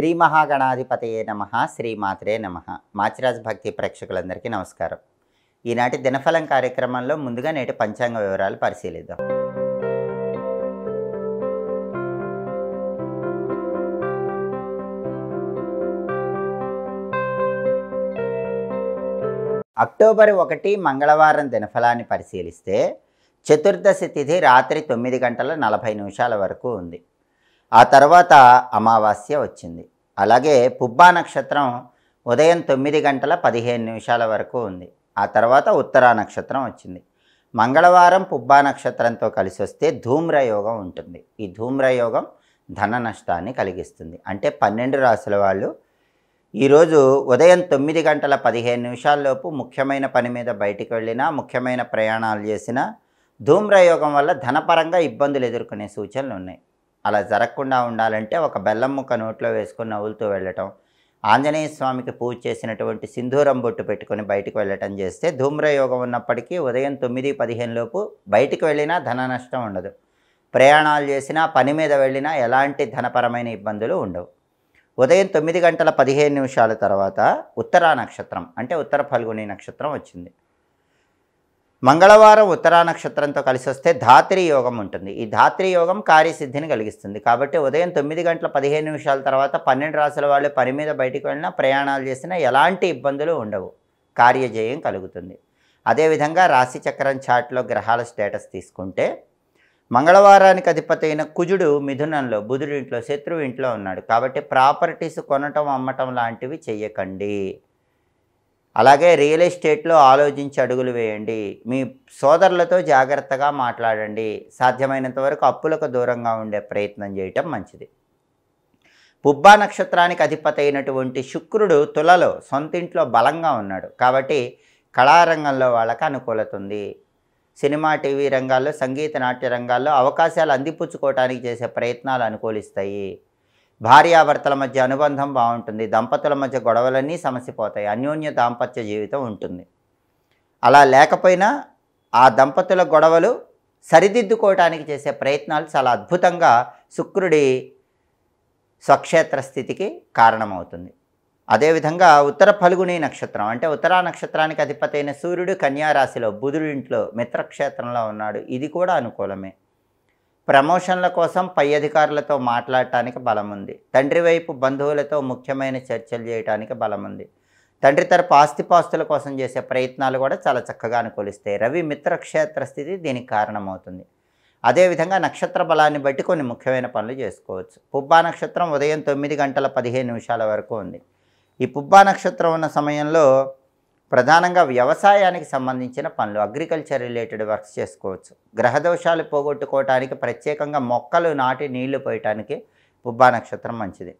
శ్రీ మహాగణాధిపతయే నమ శ్రీమాత్రే నమ మాచిరాజ్ భక్తి ప్రేక్షకులందరికీ నమస్కారం ఈనాటి దినఫలం కార్యక్రమంలో ముందుగా నేటి పంచాంగ వివరాలు పరిశీలిద్దాం అక్టోబర్ ఒకటి మంగళవారం దినఫలాన్ని పరిశీలిస్తే చతుర్దశి తిథి రాత్రి తొమ్మిది గంటల నలభై నిమిషాల వరకు ఉంది ఆ తర్వాత అమావాస్య వచ్చింది అలాగే పుబ్బా నక్షత్రం ఉదయం తొమ్మిది గంటల పదిహేను నిమిషాల వరకు ఉంది ఆ తర్వాత ఉత్తరా నక్షత్రం వచ్చింది మంగళవారం పుబ్బా నక్షత్రంతో కలిసి వస్తే ధూమ్రయోగం ఉంటుంది ఈ ధూమ్రయోగం ధన నష్టాన్ని కలిగిస్తుంది అంటే పన్నెండు రాసుల వాళ్ళు ఈరోజు ఉదయం తొమ్మిది గంటల పదిహేను నిమిషాల్లోపు ముఖ్యమైన పని మీద బయటికి వెళ్ళినా ముఖ్యమైన ప్రయాణాలు చేసినా ధూమ్రయోగం వల్ల ధనపరంగా ఇబ్బందులు ఎదుర్కొనే సూచనలు ఉన్నాయి అలా జరగకుండా ఉండాలంటే ఒక బెల్లం ముక్క నోట్లో వేసుకుని నవ్వులతో వెళ్ళటం ఆంజనేయ స్వామికి పూజ చేసినటువంటి సింధూరం బొట్టు పెట్టుకొని బయటకు వెళ్ళటం చేస్తే ధూమ్రయోగం ఉన్నప్పటికీ ఉదయం తొమ్మిది పదిహేను లోపు బయటకు వెళ్ళినా ధన నష్టం ఉండదు ప్రయాణాలు చేసినా పని మీద వెళ్ళినా ఎలాంటి ధనపరమైన ఇబ్బందులు ఉండవు ఉదయం తొమ్మిది గంటల పదిహేను నిమిషాల తర్వాత ఉత్తరా నక్షత్రం అంటే ఉత్తర ఫల్గుని నక్షత్రం వచ్చింది మంగళవారం ఉత్తరా నక్షత్రంతో కలిసి వస్తే ధాత్రి యోగం ఉంటుంది ఈ ధాత్రి యోగం కార్యసిద్ధిని కలిగిస్తుంది కాబట్టి ఉదయం తొమ్మిది గంటల పదిహేను నిమిషాల తర్వాత పన్నెండు రాసుల వాళ్ళు పని మీద బయటికి వెళ్ళినా ప్రయాణాలు చేసినా ఎలాంటి ఇబ్బందులు ఉండవు కార్యజయం కలుగుతుంది అదేవిధంగా రాశి చక్రం చాట్లో గ్రహాల స్టేటస్ తీసుకుంటే మంగళవారానికి అధిపతి అయిన కుజుడు మిథునంలో బుధుడింట్లో శత్రువు ఇంట్లో ఉన్నాడు కాబట్టి ప్రాపర్టీస్ కొనటం అమ్మటం లాంటివి చెయ్యకండి అలాగే రియల్ ఎస్టేట్లో ఆలోచించి అడుగులు వేయండి మీ సోదరులతో జాగ్రత్తగా మాట్లాడండి సాధ్యమైనంత వరకు అప్పులకు దూరంగా ఉండే ప్రయత్నం చేయటం మంచిది పుబ్బా నక్షత్రానికి అధిపతి అయినటువంటి శుక్రుడు తులలో ఇంట్లో బలంగా ఉన్నాడు కాబట్టి కళారంగంలో వాళ్ళకి అనుకూలత ఉంది సినిమా టీవీ రంగాల్లో సంగీత నాట్య రంగాల్లో అవకాశాలు అందిపుచ్చుకోవడానికి చేసే ప్రయత్నాలు అనుకూలిస్తాయి భార్యాభర్తల మధ్య అనుబంధం బాగుంటుంది దంపతుల మధ్య గొడవలన్నీ సమసిపోతాయి అన్యోన్య దాంపత్య జీవితం ఉంటుంది అలా లేకపోయినా ఆ దంపతుల గొడవలు సరిదిద్దుకోవటానికి చేసే ప్రయత్నాలు చాలా అద్భుతంగా శుక్రుడి స్వక్షేత్ర స్థితికి కారణమవుతుంది అదేవిధంగా ఉత్తర ఫలుగుని నక్షత్రం అంటే ఉత్తరా నక్షత్రానికి అధిపతైన సూర్యుడు కన్యారాశిలో బుధుడింట్లో మిత్రక్షేత్రంలో ఉన్నాడు ఇది కూడా అనుకూలమే ప్రమోషన్ల కోసం పై అధికారులతో మాట్లాడటానికి బలం ఉంది తండ్రి వైపు బంధువులతో ముఖ్యమైన చర్చలు చేయడానికి బలం ఉంది తండ్రి తరపు ఆస్తిపాస్తుల కోసం చేసే ప్రయత్నాలు కూడా చాలా చక్కగా అనుకూలిస్తాయి రవి మిత్రక్షేత్ర స్థితి దీనికి కారణమవుతుంది అదేవిధంగా నక్షత్ర బలాన్ని బట్టి కొన్ని ముఖ్యమైన పనులు చేసుకోవచ్చు పుబ్బా నక్షత్రం ఉదయం తొమ్మిది గంటల పదిహేను నిమిషాల వరకు ఉంది ఈ పుబ్బా నక్షత్రం ఉన్న సమయంలో ప్రధానంగా వ్యవసాయానికి సంబంధించిన పనులు అగ్రికల్చర్ రిలేటెడ్ వర్క్స్ చేసుకోవచ్చు గ్రహదోషాలు పోగొట్టుకోవటానికి ప్రత్యేకంగా మొక్కలు నాటి నీళ్లు పోయటానికి పుబ్బా నక్షత్రం మంచిది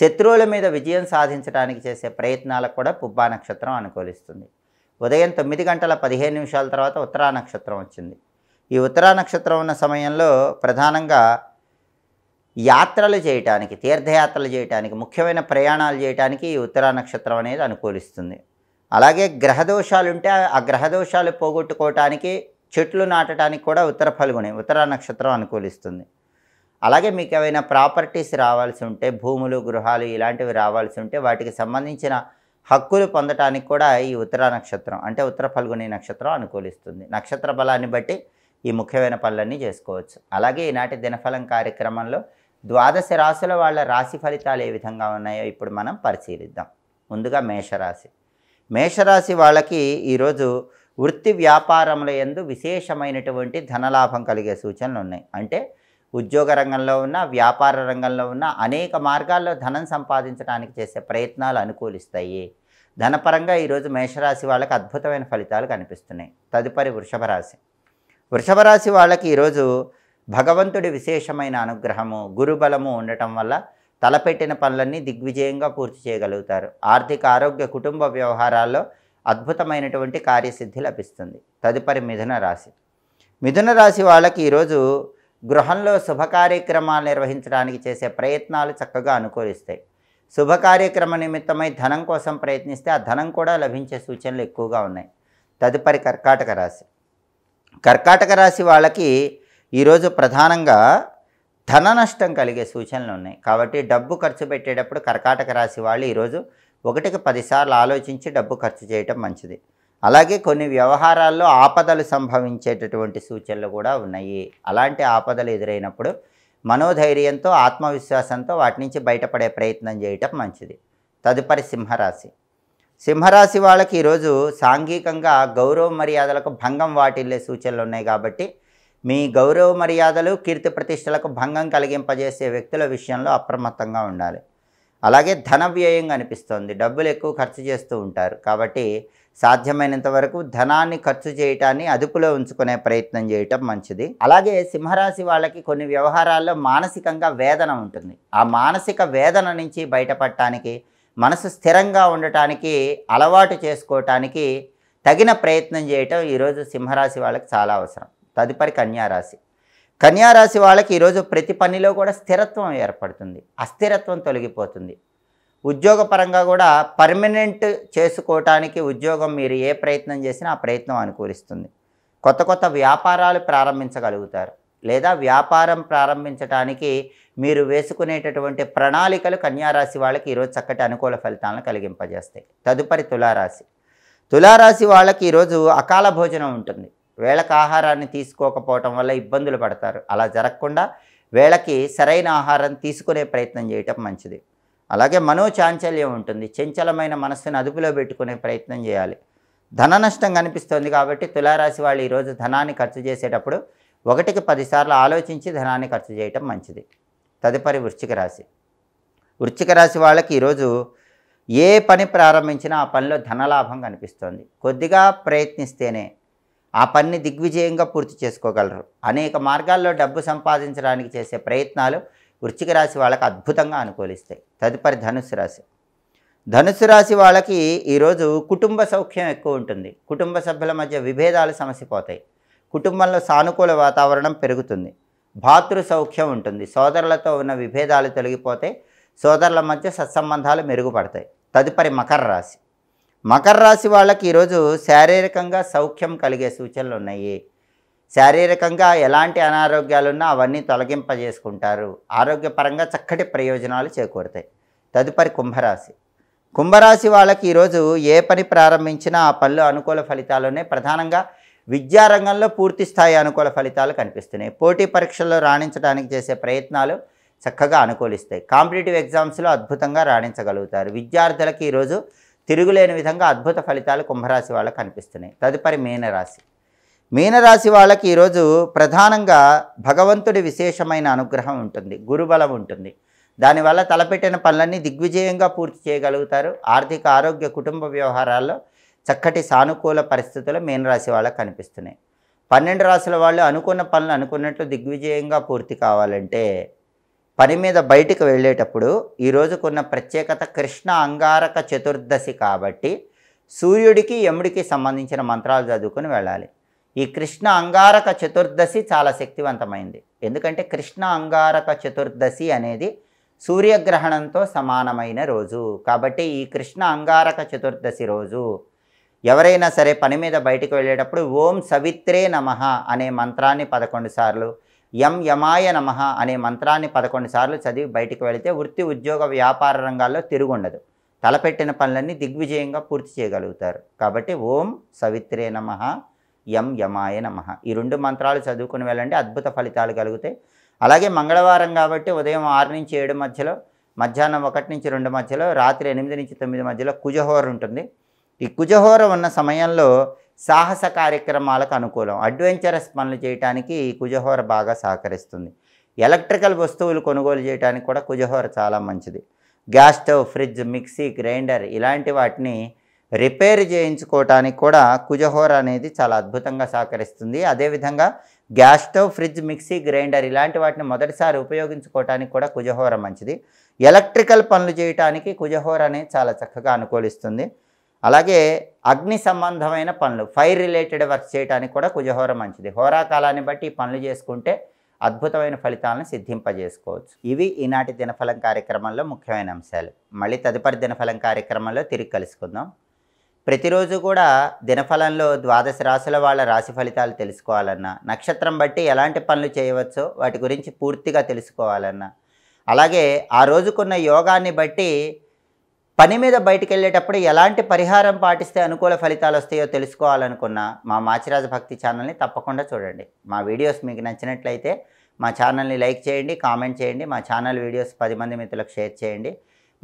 శత్రువుల మీద విజయం సాధించడానికి చేసే ప్రయత్నాలకు కూడా పుబ్బా నక్షత్రం అనుకూలిస్తుంది ఉదయం తొమ్మిది గంటల పదిహేను నిమిషాల తర్వాత ఉత్తరా నక్షత్రం వచ్చింది ఈ ఉత్తరా నక్షత్రం ఉన్న సమయంలో ప్రధానంగా యాత్రలు చేయటానికి తీర్థయాత్రలు చేయటానికి ముఖ్యమైన ప్రయాణాలు చేయటానికి ఈ ఉత్తరా నక్షత్రం అనేది అనుకూలిస్తుంది అలాగే గ్రహదోషాలు ఉంటే ఆ గ్రహదోషాలు పోగొట్టుకోవటానికి చెట్లు నాటడానికి కూడా ఉత్తర ఫలుగుని ఉత్తర నక్షత్రం అనుకూలిస్తుంది అలాగే మీకు ఏవైనా ప్రాపర్టీస్ రావాల్సి ఉంటే భూములు గృహాలు ఇలాంటివి రావాల్సి ఉంటే వాటికి సంబంధించిన హక్కులు పొందటానికి కూడా ఈ ఉత్తర నక్షత్రం అంటే ఉత్తర ఫల్గుని నక్షత్రం అనుకూలిస్తుంది నక్షత్ర బలాన్ని బట్టి ఈ ముఖ్యమైన పనులన్నీ చేసుకోవచ్చు అలాగే ఈనాటి దినఫలం కార్యక్రమంలో ద్వాదశ రాశుల వాళ్ళ రాశి ఫలితాలు ఏ విధంగా ఉన్నాయో ఇప్పుడు మనం పరిశీలిద్దాం ముందుగా మేషరాశి మేషరాశి వాళ్ళకి ఈరోజు వృత్తి వ్యాపారముల ఎందు విశేషమైనటువంటి ధనలాభం కలిగే సూచనలు ఉన్నాయి అంటే ఉద్యోగ రంగంలో ఉన్న వ్యాపార రంగంలో ఉన్న అనేక మార్గాల్లో ధనం సంపాదించడానికి చేసే ప్రయత్నాలు అనుకూలిస్తాయి ధనపరంగా ఈరోజు మేషరాశి వాళ్ళకి అద్భుతమైన ఫలితాలు కనిపిస్తున్నాయి తదుపరి వృషభ రాశి వృషభ రాశి వాళ్ళకి ఈరోజు భగవంతుడి విశేషమైన అనుగ్రహము గురుబలము ఉండటం వల్ల తలపెట్టిన పనులన్నీ దిగ్విజయంగా పూర్తి చేయగలుగుతారు ఆర్థిక ఆరోగ్య కుటుంబ వ్యవహారాల్లో అద్భుతమైనటువంటి కార్యసిద్ధి లభిస్తుంది తదుపరి మిథున రాశి మిథున రాశి వాళ్ళకి ఈరోజు గృహంలో శుభ కార్యక్రమాలు నిర్వహించడానికి చేసే ప్రయత్నాలు చక్కగా అనుకూలిస్తాయి శుభ కార్యక్రమ నిమిత్తమై ధనం కోసం ప్రయత్నిస్తే ఆ ధనం కూడా లభించే సూచనలు ఎక్కువగా ఉన్నాయి తదుపరి కర్కాటక రాశి కర్కాటక రాశి వాళ్ళకి ఈరోజు ప్రధానంగా ధన నష్టం కలిగే సూచనలు ఉన్నాయి కాబట్టి డబ్బు ఖర్చు పెట్టేటప్పుడు కర్కాటక రాశి వాళ్ళు ఈరోజు ఒకటికి పదిసార్లు ఆలోచించి డబ్బు ఖర్చు చేయటం మంచిది అలాగే కొన్ని వ్యవహారాల్లో ఆపదలు సంభవించేటటువంటి సూచనలు కూడా ఉన్నాయి అలాంటి ఆపదలు ఎదురైనప్పుడు మనోధైర్యంతో ఆత్మవిశ్వాసంతో వాటి నుంచి బయటపడే ప్రయత్నం చేయటం మంచిది తదుపరి సింహరాశి సింహరాశి వాళ్ళకి ఈరోజు సాంఘికంగా గౌరవ మర్యాదలకు భంగం వాటిల్లే సూచనలు ఉన్నాయి కాబట్టి మీ గౌరవ మర్యాదలు కీర్తి ప్రతిష్టలకు భంగం కలిగింపజేసే వ్యక్తుల విషయంలో అప్రమత్తంగా ఉండాలి అలాగే ధన వ్యయం అనిపిస్తోంది డబ్బులు ఎక్కువ ఖర్చు చేస్తూ ఉంటారు కాబట్టి సాధ్యమైనంత వరకు ధనాన్ని ఖర్చు చేయటాన్ని అదుపులో ఉంచుకునే ప్రయత్నం చేయటం మంచిది అలాగే సింహరాశి వాళ్ళకి కొన్ని వ్యవహారాల్లో మానసికంగా వేదన ఉంటుంది ఆ మానసిక వేదన నుంచి బయటపడటానికి మనసు స్థిరంగా ఉండటానికి అలవాటు చేసుకోవటానికి తగిన ప్రయత్నం చేయటం ఈరోజు సింహరాశి వాళ్ళకి చాలా అవసరం తదుపరి కన్యారాశి కన్యారాశి వాళ్ళకి ఈరోజు ప్రతి పనిలో కూడా స్థిరత్వం ఏర్పడుతుంది అస్థిరత్వం తొలగిపోతుంది ఉద్యోగపరంగా కూడా పర్మనెంట్ చేసుకోవటానికి ఉద్యోగం మీరు ఏ ప్రయత్నం చేసినా ఆ ప్రయత్నం అనుకూలిస్తుంది కొత్త కొత్త వ్యాపారాలు ప్రారంభించగలుగుతారు లేదా వ్యాపారం ప్రారంభించడానికి మీరు వేసుకునేటటువంటి ప్రణాళికలు కన్యారాశి వాళ్ళకి ఈరోజు చక్కటి అనుకూల ఫలితాలను కలిగింపజేస్తాయి తదుపరి తులారాశి తులారాశి వాళ్ళకి ఈరోజు అకాల భోజనం ఉంటుంది వేళకు ఆహారాన్ని తీసుకోకపోవటం వల్ల ఇబ్బందులు పడతారు అలా జరగకుండా వేళకి సరైన ఆహారం తీసుకునే ప్రయత్నం చేయటం మంచిది అలాగే మనోచాంచల్యం ఉంటుంది చంచలమైన మనస్సును అదుపులో పెట్టుకునే ప్రయత్నం చేయాలి ధన నష్టం కనిపిస్తోంది కాబట్టి తులారాశి వాళ్ళు ఈరోజు ధనాన్ని ఖర్చు చేసేటప్పుడు ఒకటికి పదిసార్లు ఆలోచించి ధనాన్ని ఖర్చు చేయటం మంచిది తదుపరి వృశ్చిక రాశి వృశ్చిక రాశి వాళ్ళకి ఈరోజు ఏ పని ప్రారంభించినా ఆ పనిలో ధనలాభం కనిపిస్తోంది కొద్దిగా ప్రయత్నిస్తేనే ఆ పనిని దిగ్విజయంగా పూర్తి చేసుకోగలరు అనేక మార్గాల్లో డబ్బు సంపాదించడానికి చేసే ప్రయత్నాలు వృచ్చిక రాశి వాళ్ళకి అద్భుతంగా అనుకూలిస్తాయి తదుపరి ధనుసు రాశి ధనుసు రాశి వాళ్ళకి ఈరోజు కుటుంబ సౌఖ్యం ఎక్కువ ఉంటుంది కుటుంబ సభ్యుల మధ్య విభేదాలు సమసిపోతాయి కుటుంబంలో సానుకూల వాతావరణం పెరుగుతుంది భాతృ సౌఖ్యం ఉంటుంది సోదరులతో ఉన్న విభేదాలు తొలగిపోతే సోదరుల మధ్య సత్సంబంధాలు మెరుగుపడతాయి తదుపరి మకర రాశి మకర రాశి వాళ్ళకి ఈరోజు శారీరకంగా సౌఖ్యం కలిగే సూచనలు ఉన్నాయి శారీరకంగా ఎలాంటి అనారోగ్యాలున్నా అవన్నీ తొలగింపజేసుకుంటారు ఆరోగ్యపరంగా చక్కటి ప్రయోజనాలు చేకూరుతాయి తదుపరి కుంభరాశి కుంభరాశి వాళ్ళకి ఈరోజు ఏ పని ప్రారంభించినా ఆ పనులు అనుకూల ఫలితాలునే ప్రధానంగా విద్యారంగంలో పూర్తి స్థాయి అనుకూల ఫలితాలు కనిపిస్తున్నాయి పోటీ పరీక్షల్లో రాణించడానికి చేసే ప్రయత్నాలు చక్కగా అనుకూలిస్తాయి కాంపిటేటివ్ ఎగ్జామ్స్లో అద్భుతంగా రాణించగలుగుతారు విద్యార్థులకి ఈరోజు తిరుగులేని విధంగా అద్భుత ఫలితాలు కుంభరాశి వాళ్ళకు కనిపిస్తున్నాయి తదుపరి మీనరాశి మీనరాశి వాళ్ళకి ఈరోజు ప్రధానంగా భగవంతుడి విశేషమైన అనుగ్రహం ఉంటుంది గురుబలం ఉంటుంది దానివల్ల తలపెట్టిన పనులన్నీ దిగ్విజయంగా పూర్తి చేయగలుగుతారు ఆర్థిక ఆరోగ్య కుటుంబ వ్యవహారాల్లో చక్కటి సానుకూల పరిస్థితులు మీనరాశి వాళ్ళకు కనిపిస్తున్నాయి పన్నెండు రాశుల వాళ్ళు అనుకున్న పనులు అనుకున్నట్లు దిగ్విజయంగా పూర్తి కావాలంటే పని మీద బయటికి వెళ్ళేటప్పుడు ఈ రోజుకున్న ప్రత్యేకత కృష్ణ అంగారక చతుర్దశి కాబట్టి సూర్యుడికి యముడికి సంబంధించిన మంత్రాలు చదువుకొని వెళ్ళాలి ఈ కృష్ణ అంగారక చతుర్దశి చాలా శక్తివంతమైంది ఎందుకంటే కృష్ణ అంగారక చతుర్దశి అనేది సూర్యగ్రహణంతో సమానమైన రోజు కాబట్టి ఈ కృష్ణ అంగారక చతుర్దశి రోజు ఎవరైనా సరే పని మీద బయటికి వెళ్ళేటప్పుడు ఓం సవిత్రే నమ అనే మంత్రాన్ని పదకొండు సార్లు ఎం యమాయ నమ అనే మంత్రాన్ని పదకొండు సార్లు చదివి బయటికి వెళితే వృత్తి ఉద్యోగ వ్యాపార రంగాల్లో తిరుగుండదు తలపెట్టిన పనులన్నీ దిగ్విజయంగా పూర్తి చేయగలుగుతారు కాబట్టి ఓం సవిత్రే నమ ఎం యమాయ నమ ఈ రెండు మంత్రాలు చదువుకుని వెళ్ళండి అద్భుత ఫలితాలు కలుగుతాయి అలాగే మంగళవారం కాబట్టి ఉదయం ఆరు నుంచి ఏడు మధ్యలో మధ్యాహ్నం ఒకటి నుంచి రెండు మధ్యలో రాత్రి ఎనిమిది నుంచి తొమ్మిది మధ్యలో కుజహోర ఉంటుంది ఈ కుజహోర ఉన్న సమయంలో సాహస కార్యక్రమాలకు అనుకూలం అడ్వెంచరస్ పనులు చేయడానికి కుజహోర బాగా సహకరిస్తుంది ఎలక్ట్రికల్ వస్తువులు కొనుగోలు చేయడానికి కూడా కుజహోర చాలా మంచిది gas stove fridge mixie grinder ఇలాంటి వాటిని రిపేర్ చేయించుకోవటానికి కూడా కుజహోర అనేది చాలా అద్భుతంగా సహకరిస్తుంది అదేవిధంగా gas stove fridge mixie grinder ఇలాంటి వాటిని మొదటిసారి ఉపయోగించుకోవటానికి కూడా కుజహోర మంచిది ఎలక్ట్రికల్ పనులు చేయటానికి కుజహోర అనేది చాలా చక్కగా అనుకూలిస్తుంది అలాగే అగ్ని సంబంధమైన పనులు ఫైర్ రిలేటెడ్ వర్క్ చేయడానికి కూడా కుజహోర మంచిది హోరాకాలాన్ని బట్టి పనులు చేసుకుంటే అద్భుతమైన ఫలితాలను సిద్ధింపజేసుకోవచ్చు ఇవి ఈనాటి దినఫలం కార్యక్రమంలో ముఖ్యమైన అంశాలు మళ్ళీ తదుపరి దినఫలం కార్యక్రమంలో తిరిగి కలుసుకుందాం ప్రతిరోజు కూడా దినఫలంలో ద్వాదశ రాశుల వాళ్ళ రాశి ఫలితాలు తెలుసుకోవాలన్నా నక్షత్రం బట్టి ఎలాంటి పనులు చేయవచ్చో వాటి గురించి పూర్తిగా తెలుసుకోవాలన్నా అలాగే ఆ రోజుకున్న యోగాన్ని బట్టి పని మీద బయటికి వెళ్ళేటప్పుడు ఎలాంటి పరిహారం పాటిస్తే అనుకూల ఫలితాలు వస్తాయో తెలుసుకోవాలనుకున్న మా మాచిరాజ భక్తి ఛానల్ని తప్పకుండా చూడండి మా వీడియోస్ మీకు నచ్చినట్లయితే మా ఛానల్ని లైక్ చేయండి కామెంట్ చేయండి మా ఛానల్ వీడియోస్ పది మంది మిత్రులకు షేర్ చేయండి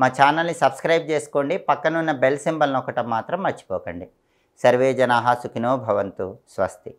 మా ఛానల్ని సబ్స్క్రైబ్ చేసుకోండి పక్కనున్న బెల్ సింబల్ నొక్కటం మాత్రం మర్చిపోకండి సర్వే జనాహా సుఖినో భవంతు స్వస్తి